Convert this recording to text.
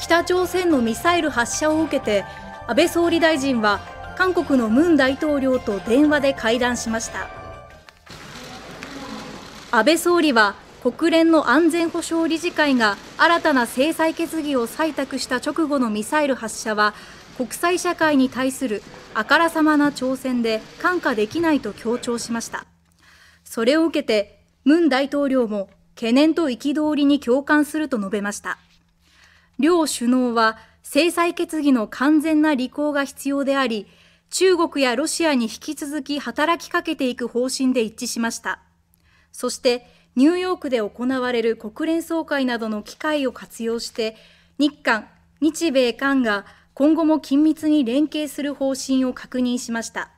北朝鮮のミサイル発射を受けて安倍総理大臣は韓国のムン大統領と電話で会談しました安倍総理は国連の安全保障理事会が新たな制裁決議を採択した直後のミサイル発射は国際社会に対するあからさまな挑戦で看過できないと強調しましたそれを受けてムン大統領も懸念と憤りに共感すると述べました両首脳は制裁決議の完全な履行が必要であり、中国やロシアに引き続き働きかけていく方針で一致しました。そして、ニューヨークで行われる国連総会などの機会を活用して、日韓、日米韓が今後も緊密に連携する方針を確認しました。